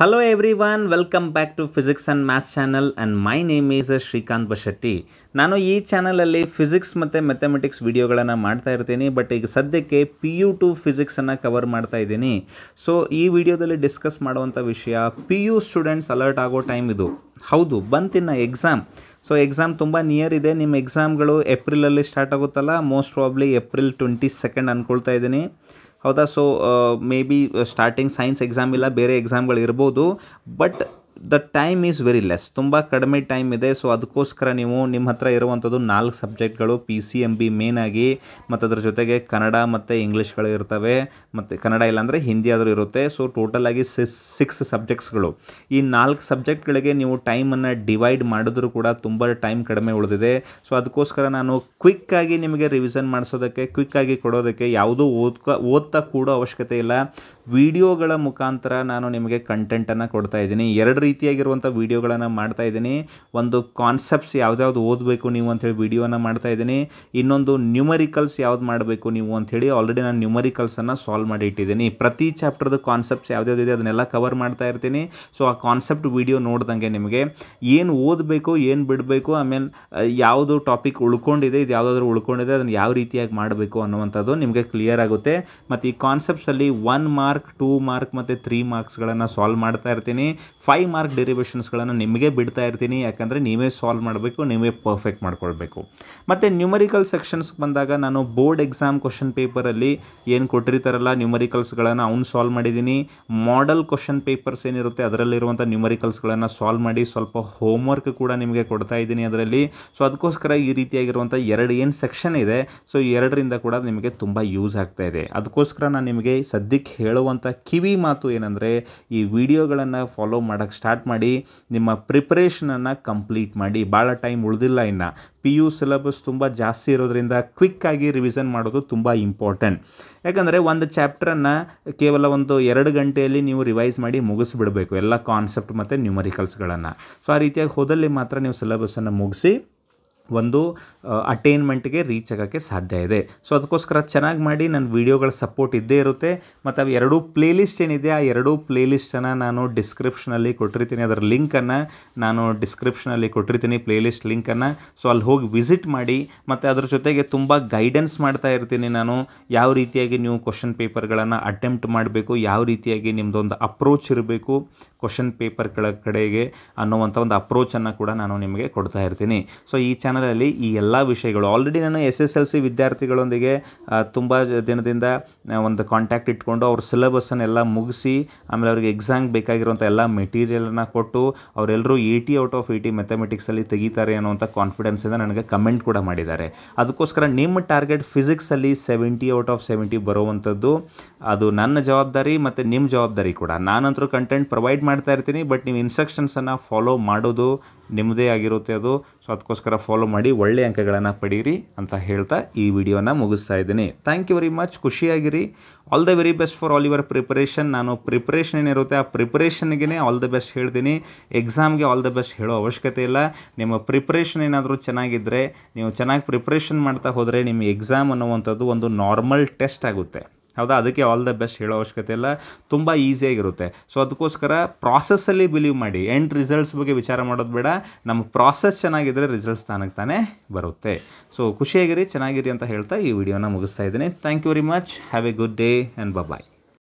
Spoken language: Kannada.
hello everyone, welcome back to physics and maths channel and my name is Shrikant Bashetti ನಾನು ಈ ಚಾನಲಲ್ಲಿ ಫಿಸಿಕ್ಸ್ ಮತ್ತು ಮೆಥಮೆಟಿಕ್ಸ್ ವಿಡಿಯೋಗಳನ್ನು ಮಾಡ್ತಾ ಇರ್ತೀನಿ ಬಟ್ ಈಗ ಸದ್ಯಕ್ಕೆ ಪಿ ಯು ಟು ಫಿಸಿಕ್ಸನ್ನು ಕವರ್ ಮಾಡ್ತಾ ಇದ್ದೀನಿ ಸೊ ಈ ವಿಡಿಯೋದಲ್ಲಿ ಡಿಸ್ಕಸ್ ಮಾಡುವಂಥ ವಿಷಯ ಪಿ ಯು ಸ್ಟೂಡೆಂಟ್ಸ್ ಅಲರ್ಟ್ ಆಗೋ ಟೈಮ್ ಇದು ಹೌದು ಬಂತಿನ್ನ ಎಕ್ಸಾಮ್ ಸೊ ಎಕ್ಸಾಮ್ ತುಂಬ ನಿಯರ್ ಇದೆ ನಿಮ್ಮ ಎಕ್ಸಾಮ್ಗಳು ಏಪ್ರಿಲಲ್ಲಿ ಸ್ಟಾರ್ಟ್ ಆಗುತ್ತಲ್ಲ most probably April twenty second ಅಂದ್ಕೊಳ್ತಾ ಇದ್ದೀನಿ ಹೌದಾ so maybe starting science exam ಇಲ್ಲ ಬೇರೆ ಎಕ್ಸಾಮ್ಗಳು ಇರ್ಬೋದು but the time is very less ತುಂಬ ಕಡಿಮೆ ಟೈಮ್ ಇದೆ ಸೊ ಅದಕ್ಕೋಸ್ಕರ ನೀವು ನಿಮ್ಮ ಹತ್ರ ಇರುವಂಥದ್ದು ನಾಲ್ಕು ಸಬ್ಜೆಕ್ಟ್ಗಳು ಪಿ ಸಿ ಎಮ್ ಬಿ ಆಗಿ ಮತ್ತು ಅದ್ರ ಜೊತೆಗೆ ಕನ್ನಡ ಮತ್ತು ಇಂಗ್ಲೀಷ್ಗಳು ಇರ್ತವೆ ಮತ್ತು ಕನ್ನಡ ಇಲ್ಲಾಂದರೆ ಹಿಂದಿ ಆದರೂ ಇರುತ್ತೆ ಸೊ ಟೋಟಲಾಗಿ ಸಿಸ್ ಸಿಕ್ಸ್ ಸಬ್ಜೆಕ್ಟ್ಸ್ಗಳು ಈ ನಾಲ್ಕು ಸಬ್ಜೆಕ್ಟ್ಗಳಿಗೆ ನೀವು ಟೈಮನ್ನು ಡಿವೈಡ್ ಮಾಡಿದ್ರೂ ಕೂಡ ತುಂಬ ಟೈಮ್ ಕಡಿಮೆ ಉಳಿದಿದೆ ಸೊ ಅದಕ್ಕೋಸ್ಕರ ನಾನು ಕ್ವಿಕ್ಕಾಗಿ ನಿಮಗೆ ರಿವಿಷನ್ ಮಾಡಿಸೋದಕ್ಕೆ ಕ್ವಿಕ್ಕಾಗಿ ಕೊಡೋದಕ್ಕೆ ಯಾವುದೂ ಓದ್ಕ ಓದ್ತಾ ಕೂಡ ಅವಶ್ಯಕತೆ ಇಲ್ಲ ವಿಡಿಯೋಗಳ ಮುಖಾಂತರ ನಾನು ನಿಮಗೆ ಕಂಟೆಂಟನ್ನು ಕೊಡ್ತಾ ಇದ್ದೀನಿ ಎರಡು ರೀತಿಯಾಗಿರುವಂಥ ವೀಡಿಯೋಗಳನ್ನು ಮಾಡ್ತಾ ಇದ್ದೀನಿ ಒಂದು ಕಾನ್ಸೆಪ್ಟ್ಸ್ ಯಾವ್ದಾವ್ದು ಓದಬೇಕು ನೀವು ಅಂಥೇಳಿ ವೀಡಿಯೋನ ಮಾಡ್ತಾ ಇದ್ದೀನಿ ಇನ್ನೊಂದು ನ್ಯೂಮರಿಕಲ್ಸ್ ಯಾವ್ದು ಮಾಡಬೇಕು ನೀವು ಅಂಥೇಳಿ ಆಲ್ರೆಡಿ ನಾನು ನ್ಯೂಮರಿಕಲ್ಸನ್ನು ಸಾಲ್ವ್ ಮಾಡಿ ಇಟ್ಟಿದ್ದೀನಿ ಪ್ರತಿ ಚಾಪ್ಟರ್ದು ಕಾನ್ಸೆಪ್ಟ್ಸ್ ಯಾವ್ದ್ಯಾವ್ದು ಇದೆ ಅದನ್ನೆಲ್ಲ ಕವರ್ ಮಾಡ್ತಾ ಇರ್ತೀನಿ ಸೊ ಆ ಕಾನ್ಸೆಪ್ಟ್ ವಿಡಿಯೋ ನೋಡಿದಂಗೆ ನಿಮಗೆ ಏನು ಓದಬೇಕು ಏನು ಬಿಡಬೇಕು ಆಮೇಲೆ ಯಾವುದು ಟಾಪಿಕ್ ಉಳ್ಕೊಂಡಿದೆ ಇದು ಯಾವುದಾದ್ರೂ ಉಳ್ಕೊಂಡಿದೆ ಅದನ್ನು ಯಾವ ರೀತಿಯಾಗಿ ಮಾಡಬೇಕು ಅನ್ನುವಂಥದ್ದು ನಿಮಗೆ ಕ್ಲಿಯರ್ ಆಗುತ್ತೆ ಮತ್ತು ಈ ಕಾನ್ಸೆಪ್ಟ್ಸಲ್ಲಿ one mark mark two mark ಮತ್ತು ತ್ರೀ ಮಾರ್ಕ್ಸ್ಗಳನ್ನು ಸಾಲ್ವ್ ಮಾಡ್ತಾ ಇರ್ತೀನಿ ಫೈವ್ ಮಾರ್ಕ್ ಡೆರಿವೇಷನ್ಸ್ಗಳನ್ನು ನಿಮಗೆ ಬಿಡ್ತಾ ಇರ್ತೀನಿ ಯಾಕಂದರೆ ನೀವೇ ಸಾಲ್ವ್ ಮಾಡಬೇಕು ನೀವೇ ಪರ್ಫೆಕ್ಟ್ ಮಾಡ್ಕೊಳ್ಬೇಕು ಮತ್ತು ನ್ಯೂಮರಿಕಲ್ ಸೆಕ್ಷನ್ಸ್ ಬಂದಾಗ ನಾನು ಬೋರ್ಡ್ ಎಕ್ಸಾಮ್ ಕ್ವಶನ್ ಪೇಪರಲ್ಲಿ ಏನು ಕೊಟ್ಟಿರ್ತಾರಲ್ಲ ನ್ಯೂಮರಿಕಲ್ಸ್ಗಳನ್ನು ಅವ್ನು ಸಾಲ್ವ್ ಮಾಡಿದ್ದೀನಿ ಮಾಡಲ್ ಕ್ವಶನ್ ಪೇಪರ್ಸ್ ಏನಿರುತ್ತೆ ಅದರಲ್ಲಿರುವಂಥ ನ್ಯೂಮರಿಕಲ್ಸ್ಗಳನ್ನು ಸಾಲ್ವ್ ಮಾಡಿ ಸ್ವಲ್ಪ ಹೋಮ್ ವರ್ಕ್ ಕೂಡ ನಿಮಗೆ ಕೊಡ್ತಾ ಇದ್ದೀನಿ ಅದರಲ್ಲಿ ಸೊ ಅದಕ್ಕೋಸ್ಕರ ಈ ರೀತಿಯಾಗಿರುವಂಥ ಎರಡು ಏನು ಸೆಕ್ಷನ್ ಇದೆ ಸೊ ಎರಡರಿಂದ ಕೂಡ ನಿಮಗೆ ತುಂಬ ಯೂಸ್ ಆಗ್ತಾ ಇದೆ ಅದಕ್ಕೋಸ್ಕರ ನಾನು ನಿಮಗೆ ಸದ್ಯಕ್ಕೆ ಹೇಳುವ ಅಂತ ಕಿವಿ ಮಾತು ಏನಂದರೆ ಈ ವಿಡಿಯೋಗಳನ್ನು ಫಾಲೋ ಮಾಡೋಕ್ಕೆ ಸ್ಟಾರ್ಟ್ ಮಾಡಿ ನಿಮ್ಮ ಪ್ರಿಪ್ರೇಷನನ್ನು ಕಂಪ್ಲೀಟ್ ಮಾಡಿ ಭಾಳ ಟೈಮ್ ಉಳಿದಿಲ್ಲ ಇನ್ನು ಪಿ ಯು ಸಿಲೆಬಸ್ ತುಂಬ ಜಾಸ್ತಿ ಇರೋದರಿಂದ ಕ್ವಿಕ್ಕಾಗಿ ರಿವಿಸನ್ ಮಾಡೋದು ತುಂಬ ಇಂಪಾರ್ಟೆಂಟ್ ಯಾಕಂದರೆ ಒಂದು ಚಾಪ್ಟ್ರನ್ನು ಕೇವಲ ಒಂದು ಎರಡು ಗಂಟೆಯಲ್ಲಿ ನೀವು ರಿವೈಸ್ ಮಾಡಿ ಮುಗಿಸ್ಬಿಡಬೇಕು ಎಲ್ಲ ಕಾನ್ಸೆಪ್ಟ್ ಮತ್ತು ನ್ಯೂಮರಿಕಲ್ಸ್ಗಳನ್ನು ಸೊ ಆ ರೀತಿಯಾಗಿ ಹೋದಲ್ಲಿ ಮಾತ್ರ ನೀವು ಸಿಲೆಬಸ್ಸನ್ನು ಮುಗಿಸಿ ಒಂದು ಅಟೈನ್ಮೆಂಟ್ಗೆ ರೀಚ್ ಆಗೋಕ್ಕೆ ಸಾಧ್ಯ ಇದೆ ಸೊ ಅದಕ್ಕೋಸ್ಕರ ಚೆನ್ನಾಗಿ ಮಾಡಿ ನನ್ನ ವೀಡಿಯೋಗಳ ಸಪೋರ್ಟ್ ಇದ್ದೇ ಇರುತ್ತೆ ಮತ್ತು ಅವು ಎರಡೂ ಪ್ಲೇಲಿಸ್ಟ್ ಏನಿದೆ ಆ ಎರಡೂ ಪ್ಲೇಲಿಸ್ಟನ್ನು ನಾನು ಡಿಸ್ಕ್ರಿಪ್ಷನಲ್ಲಿ ಕೊಟ್ಟಿರ್ತೀನಿ ಅದರ ಲಿಂಕನ್ನು ನಾನು ಡಿಸ್ಕ್ರಿಪ್ಷನಲ್ಲಿ ಕೊಟ್ಟಿರ್ತೀನಿ ಪ್ಲೇಲಿಸ್ಟ್ ಲಿಂಕನ್ನು ಸೊ ಅಲ್ಲಿ ಹೋಗಿ ವಿಸಿಟ್ ಮಾಡಿ ಮತ್ತು ಅದ್ರ ಜೊತೆಗೆ ತುಂಬ ಗೈಡೆನ್ಸ್ ಮಾಡ್ತಾ ಇರ್ತೀನಿ ನಾನು ಯಾವ ರೀತಿಯಾಗಿ ನೀವು ಕ್ವಶನ್ ಪೇಪರ್ಗಳನ್ನು ಅಟೆಂಪ್ಟ್ ಮಾಡಬೇಕು ಯಾವ ರೀತಿಯಾಗಿ ನಿಮ್ಮದೊಂದು ಅಪ್ರೋಚ್ ಇರಬೇಕು ಕ್ವಶನ್ ಪೇಪರ್ಗಳ ಕಡೆಗೆ ಅನ್ನುವಂಥ ಒಂದು ಅಪ್ರೋಚನ್ನು ಕೂಡ ನಾನು ನಿಮಗೆ ಕೊಡ್ತಾ ಇರ್ತೀನಿ ಸೊ ಈ ಚಾನಲಲ್ಲಿ ಈ ಎಲ್ಲ ವಿಷಯಗಳು ಆಲ್ರೆಡಿ ನಾನು ಎಸ್ ಎಸ್ ಎಲ್ ಸಿ ವಿದ್ಯಾರ್ಥಿಗಳೊಂದಿಗೆ ತುಂಬ ದಿನದಿಂದ ಒಂದು ಕಾಂಟ್ಯಾಕ್ಟ್ ಇಟ್ಕೊಂಡು ಅವ್ರ ಸಿಲೆಬಸ್ಸನ್ನೆಲ್ಲ ಮುಗಿಸಿ ಆಮೇಲೆ ಅವ್ರಿಗೆ ಎಕ್ಸಾಮ್ ಬೇಕಾಗಿರುವಂಥ ಎಲ್ಲ ಮೆಟೀರಿಯಲನ್ನು ಕೊಟ್ಟು ಅವರೆಲ್ಲರೂ ಏಯ್ಟಿ ಔಟ್ ಆಫ್ ಏಯ್ಟಿ ಮೆಥಮೆಟಿಕ್ಸಲ್ಲಿ ತೆಗಿತಾರೆ ಅನ್ನೋಂಥ ಕಾನ್ಫಿಡೆನ್ಸಿಂದ ನನಗೆ ಕಮೆಂಟ್ ಕೂಡ ಮಾಡಿದ್ದಾರೆ ಅದಕ್ಕೋಸ್ಕರ ನಿಮ್ಮ ಟಾರ್ಗೆಟ್ ಫಿಸಿಕ್ಸಲ್ಲಿ ಸೆವೆಂಟಿ ಔಟ್ ಆಫ್ ಸೆವೆಂಟಿ ಬರುವಂಥದ್ದು ಅದು ನನ್ನ ಜವಾಬ್ದಾರಿ ಮತ್ತು ನಿಮ್ಮ ಜವಾಬ್ದಾರಿ ಕೂಡ ನಾನಂತರೂ ಕಂಟೆಂಟ್ ಪ್ರೊವೈಡ್ ಮಾಡಿ ಮಾಡ್ತಾ ಇರ್ತೀನಿ ಬಟ್ ನೀವು ಇನ್ಸ್ಟ್ರಕ್ಷನ್ಸನ್ನು ಫಾಲೋ ಮಾಡೋದು ನಿಮ್ಮದೇ ಆಗಿರುತ್ತೆ ಅದು ಸೊ ಅದಕ್ಕೋಸ್ಕರ ಫಾಲೋ ಮಾಡಿ ಒಳ್ಳೆಯ ಅಂಕಗಳನ್ನು ಪಡೀರಿ ಅಂತ ಹೇಳ್ತಾ ಈ ವಿಡಿಯೋನ ಮುಗಿಸ್ತಾ ಇದ್ದೀನಿ ಥ್ಯಾಂಕ್ ಯು ವೆರಿ ಮಚ್ ಖುಷಿಯಾಗಿರಿ all the very best for all your preparation ನಾನು ಪ್ರಿಪ್ರೇಷನ್ ಏನಿರುತ್ತೆ ಆ ಪ್ರಿಪ್ರೇಷನ್ಗೆ ಆಲ್ ದ ಬೆಸ್ಟ್ ಹೇಳ್ತೀನಿ ಎಕ್ಸಾಮ್ಗೆ ಆಲ್ ದ ಬೆಸ್ಟ್ ಹೇಳೋ ಅವಶ್ಯಕತೆ ಇಲ್ಲ ನಿಮ್ಮ ಪ್ರಿಪ್ರೇಷನ್ ಏನಾದರೂ ಚೆನ್ನಾಗಿದ್ದರೆ ನೀವು ಚೆನ್ನಾಗಿ ಪ್ರಿಪ್ರೇಷನ್ ಮಾಡ್ತಾ ಹೋದರೆ ನಿಮ್ಮ ಎಕ್ಸಾಮ್ ಅನ್ನುವಂಥದ್ದು ಒಂದು ನಾರ್ಮಲ್ ಟೆಸ್ಟ್ ಆಗುತ್ತೆ ಹೌದಾ ಅದಕ್ಕೆ ಆಲ್ ದ ಬೆಸ್ಟ್ ಹೇಳೋ ಅವಶ್ಯಕತೆ ಇಲ್ಲ ತುಂಬ ಈಸಿಯಾಗಿರುತ್ತೆ ಸೊ ಅದಕ್ಕೋಸ್ಕರ ಪ್ರಾಸೆಸ್ಸಲ್ಲಿ ಬಿಲೀವ್ ಮಾಡಿ ಎಂಡ್ ರಿಸಲ್ಟ್ಸ್ ಬಗ್ಗೆ ವಿಚಾರ ಮಾಡೋದು ಬೇಡ ನಮ್ಮ ಪ್ರಾಸೆಸ್ ಚೆನ್ನಾಗಿದ್ದರೆ ರಿಸಲ್ಟ್ಸ್ ತಾನಕ್ಕೆ ತಾನೇ ಬರುತ್ತೆ ಸೊ ಖುಷಿಯಾಗಿರಿ ಚೆನ್ನಾಗಿರಿ ಅಂತ ಹೇಳ್ತಾ ಈ ವಿಡಿಯೋನ ಮುಗಿಸ್ತಾ ಇದ್ದೀನಿ thank you very much have a good day and bye